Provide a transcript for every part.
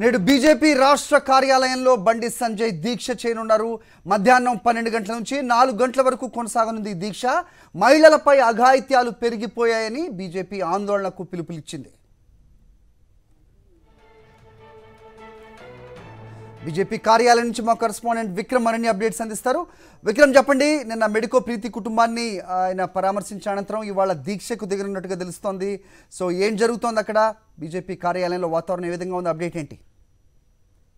నేడు బీజేపీ రాష్ట్ర కార్యాలయంలో బండి సంజయ్ దీక్ష చేయనున్నారు మధ్యాహ్నం పన్నెండు గంటల నుంచి నాలుగు గంటల వరకు కొనసాగనుంది దీక్ష మహిళలపై అఘాయిత్యాలు పెరిగిపోయాయని బీజేపీ ఆందోళనకు పిలుపునిచ్చింది బీజేపీ కార్యాలయం నుంచి మా కరస్పాండెంట్ విక్రమ్ అరణ్య అప్డేట్స్ అందిస్తారు విక్రమ్ చెప్పండి నిన్న మెడికో ప్రీతి కుటుంబాన్ని ఆయన పరామర్శించిన అనంతరం ఇవాళ దీక్షకు దిగనున్నట్టుగా తెలుస్తోంది సో ఏం జరుగుతోంది అక్కడ బీజేపీ కార్యాలయంలో వాతావరణం ఏ విధంగా ఉంది అప్డేట్ ఏంటి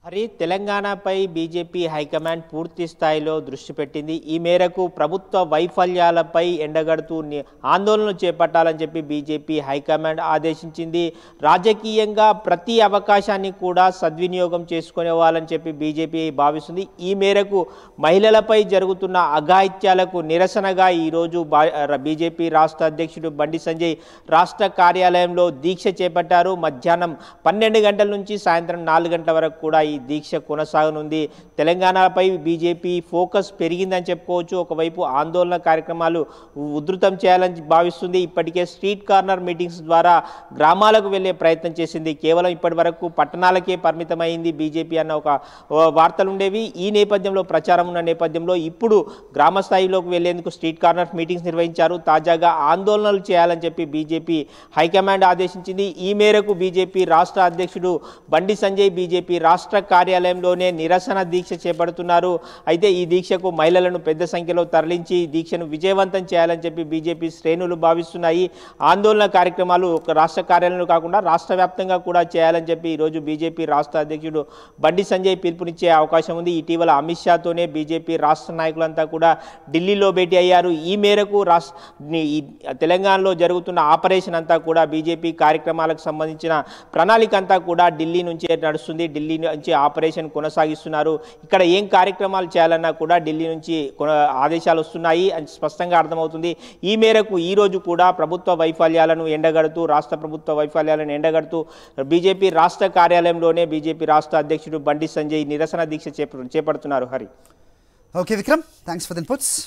హరి తెలంగాణపై బీజేపీ హైకమాండ్ పూర్తి స్థాయిలో దృష్టి పెట్టింది ఈ మేరకు ప్రభుత్వ వైఫల్యాలపై ఎండగడుతూ ఆందోళనలు చేపట్టాలని చెప్పి బీజేపీ హైకమాండ్ ఆదేశించింది రాజకీయంగా ప్రతి అవకాశాన్ని కూడా సద్వినియోగం చేసుకునేవాలని చెప్పి బీజేపీ భావిస్తుంది ఈ మేరకు మహిళలపై జరుగుతున్న అఘాయిత్యాలకు నిరసనగా ఈరోజు బీజేపీ రాష్ట్ర అధ్యక్షుడు బండి సంజయ్ రాష్ట్ర కార్యాలయంలో దీక్ష చేపట్టారు మధ్యాహ్నం పన్నెండు గంటల నుంచి సాయంత్రం నాలుగు గంటల వరకు కూడా ఈ దీక్ష కొనసాగనుంది తెలంగాణపై బీజేపీ ఫోకస్ పెరిగిందని చెప్పుకోవచ్చు ఒకవైపు ఆందోళన కార్యక్రమాలు ఉధృతం చేయాలని భావిస్తుంది ఇప్పటికే స్ట్రీట్ కార్నర్ మీటింగ్స్ ద్వారా గ్రామాలకు వెళ్లే ప్రయత్నం చేసింది కేవలం ఇప్పటి వరకు పట్టణాలకే పరిమితమైంది బీజేపీ అన్న ఒక వార్తలుండేవి ఈ నేపథ్యంలో ప్రచారం ఉన్న నేపథ్యంలో ఇప్పుడు గ్రామ స్థాయిలోకి వెళ్లేందుకు స్ట్రీట్ కార్నర్ మీటింగ్స్ నిర్వహించారు తాజాగా ఆందోళనలు చేయాలని చెప్పి బీజేపీ హైకమాండ్ ఆదేశించింది ఈ మేరకు బీజేపీ రాష్ట్ర అధ్యక్షుడు బండి సంజయ్ బీజేపీ రాష్ట్ర కార్యాలయంలోనే నిరసన దీక్ష చేపడుతున్నారు అయితే ఈ దీక్షకు మహిళలను పెద్ద సంఖ్యలో తరలించి దీక్షను విజయవంతం చేయాలని చెప్పి బీజేపీ శ్రేణులు భావిస్తున్నాయి ఆందోళన కార్యక్రమాలు రాష్ట్ర కార్యాలయంలో కాకుండా రాష్ట్ర వ్యాప్తంగా కూడా చేయాలని చెప్పి ఈరోజు బీజేపీ రాష్ట్ర అధ్యక్షుడు బండి సంజయ్ పిలుపునిచ్చే అవకాశం ఉంది ఇటీవల అమిత్ షాతోనే బీజేపీ రాష్ట్ర నాయకులంతా కూడా ఢిల్లీలో భేటీ అయ్యారు ఈ మేరకు రాష్ట్ర తెలంగాణలో జరుగుతున్న ఆపరేషన్ అంతా కూడా బీజేపీ కార్యక్రమాలకు సంబంధించిన ప్రణాళిక అంతా కూడా ఢిల్లీ నుంచే నడుస్తుంది ఢిల్లీ నుంచి ఆపరేషన్ కొనసాగిస్తున్నారు ఇక్కడ ఏం కార్యక్రమాలు చేయాలన్నా కూడా ఢిల్లీ నుంచి ఆదేశాలు వస్తున్నాయి అని స్పష్టంగా అర్థమవుతుంది ఈ మేరకు ఈరోజు కూడా ప్రభుత్వ వైఫల్యాలను ఎండగడుతూ రాష్ట్ర ప్రభుత్వ వైఫల్యాలను ఎండగడుతూ బీజేపీ రాష్ట్ర కార్యాలయంలోనే బీజేపీ రాష్ట్ర అధ్యక్షుడు బండి సంజయ్ నిరసన దీక్ష చేపడుతున్నారు Hari okay Vikram thanks for din